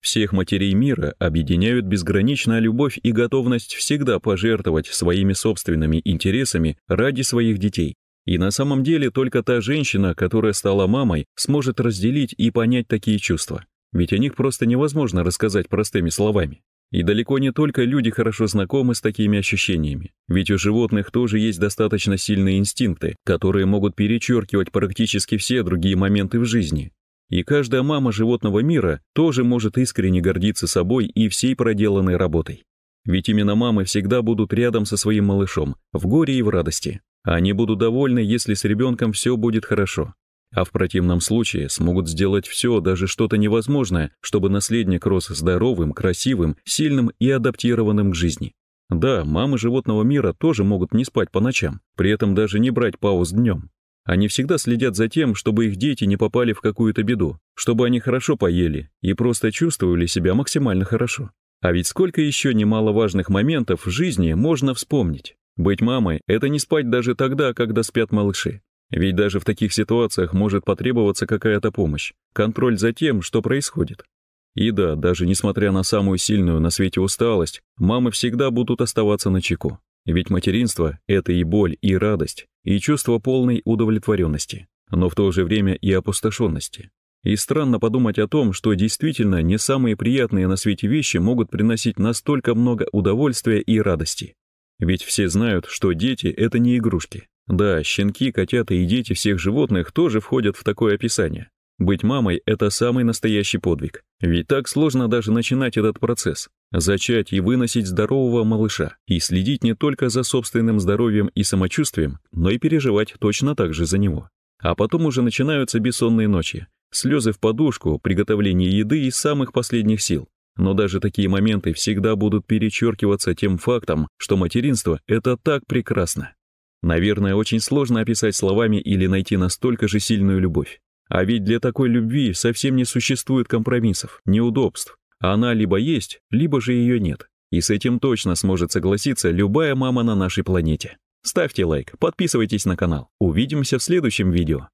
Всех матерей мира объединяют безграничная любовь и готовность всегда пожертвовать своими собственными интересами ради своих детей. И на самом деле только та женщина, которая стала мамой, сможет разделить и понять такие чувства. Ведь о них просто невозможно рассказать простыми словами. И далеко не только люди хорошо знакомы с такими ощущениями, ведь у животных тоже есть достаточно сильные инстинкты, которые могут перечеркивать практически все другие моменты в жизни. И каждая мама животного мира тоже может искренне гордиться собой и всей проделанной работой. Ведь именно мамы всегда будут рядом со своим малышом, в горе и в радости. А они будут довольны, если с ребенком все будет хорошо а в противном случае смогут сделать все, даже что-то невозможное, чтобы наследник рос здоровым, красивым, сильным и адаптированным к жизни. Да, мамы животного мира тоже могут не спать по ночам, при этом даже не брать пауз днем. Они всегда следят за тем, чтобы их дети не попали в какую-то беду, чтобы они хорошо поели и просто чувствовали себя максимально хорошо. А ведь сколько еще немаловажных моментов в жизни можно вспомнить. Быть мамой – это не спать даже тогда, когда спят малыши. Ведь даже в таких ситуациях может потребоваться какая-то помощь, контроль за тем, что происходит. И да, даже несмотря на самую сильную на свете усталость, мамы всегда будут оставаться на чеку. Ведь материнство – это и боль, и радость, и чувство полной удовлетворенности, но в то же время и опустошенности. И странно подумать о том, что действительно не самые приятные на свете вещи могут приносить настолько много удовольствия и радости. Ведь все знают, что дети – это не игрушки, да, щенки, котята и дети всех животных тоже входят в такое описание. Быть мамой – это самый настоящий подвиг. Ведь так сложно даже начинать этот процесс. Зачать и выносить здорового малыша. И следить не только за собственным здоровьем и самочувствием, но и переживать точно так же за него. А потом уже начинаются бессонные ночи. Слезы в подушку, приготовление еды из самых последних сил. Но даже такие моменты всегда будут перечеркиваться тем фактом, что материнство – это так прекрасно. Наверное, очень сложно описать словами или найти настолько же сильную любовь. А ведь для такой любви совсем не существует компромиссов, неудобств. Она либо есть, либо же ее нет. И с этим точно сможет согласиться любая мама на нашей планете. Ставьте лайк, подписывайтесь на канал. Увидимся в следующем видео.